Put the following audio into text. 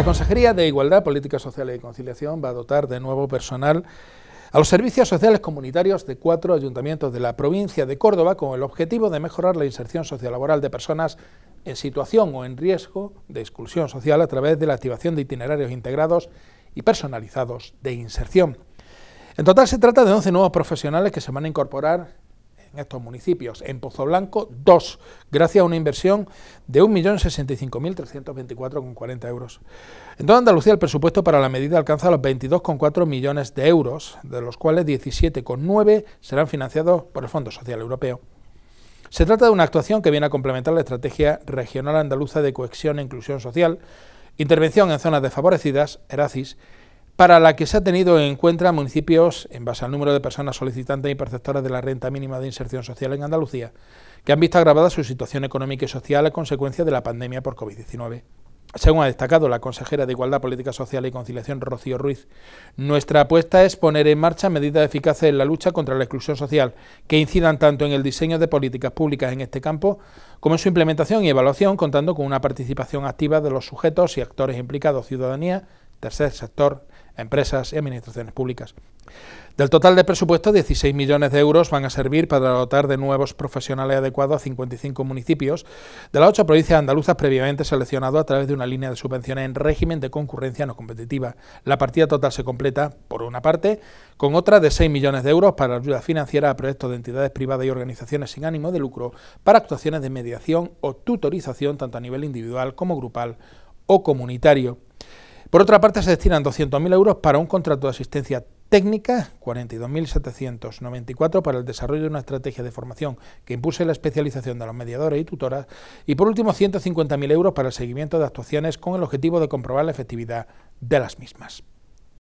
La Consejería de Igualdad, Política Social y Conciliación va a dotar de nuevo personal a los servicios sociales comunitarios de cuatro ayuntamientos de la provincia de Córdoba con el objetivo de mejorar la inserción sociolaboral de personas en situación o en riesgo de exclusión social a través de la activación de itinerarios integrados y personalizados de inserción. En total se trata de 11 nuevos profesionales que se van a incorporar en estos municipios. En Pozo Blanco, dos, gracias a una inversión de 1.065.324,40 euros. En toda Andalucía, el presupuesto para la medida alcanza los 22,4 millones de euros, de los cuales 17,9 serán financiados por el Fondo Social Europeo. Se trata de una actuación que viene a complementar la estrategia regional andaluza de cohesión e inclusión social, intervención en zonas desfavorecidas, ERACIS, para la que se ha tenido en cuenta municipios, en base al número de personas solicitantes y perceptoras de la renta mínima de inserción social en Andalucía, que han visto agravada su situación económica y social a consecuencia de la pandemia por COVID-19. Según ha destacado la consejera de Igualdad, Política Social y Conciliación, Rocío Ruiz, nuestra apuesta es poner en marcha medidas eficaces en la lucha contra la exclusión social que incidan tanto en el diseño de políticas públicas en este campo como en su implementación y evaluación, contando con una participación activa de los sujetos y actores implicados, ciudadanía, tercer sector empresas y administraciones públicas. Del total de presupuesto, 16 millones de euros van a servir para dotar de nuevos profesionales adecuados a 55 municipios de las ocho provincias andaluzas previamente seleccionados a través de una línea de subvenciones en régimen de concurrencia no competitiva. La partida total se completa, por una parte, con otra de 6 millones de euros para ayuda financiera a proyectos de entidades privadas y organizaciones sin ánimo de lucro para actuaciones de mediación o tutorización tanto a nivel individual como grupal o comunitario. Por otra parte, se destinan 200.000 euros para un contrato de asistencia técnica, 42.794 para el desarrollo de una estrategia de formación que impulse la especialización de los mediadores y tutoras, y por último 150.000 euros para el seguimiento de actuaciones con el objetivo de comprobar la efectividad de las mismas.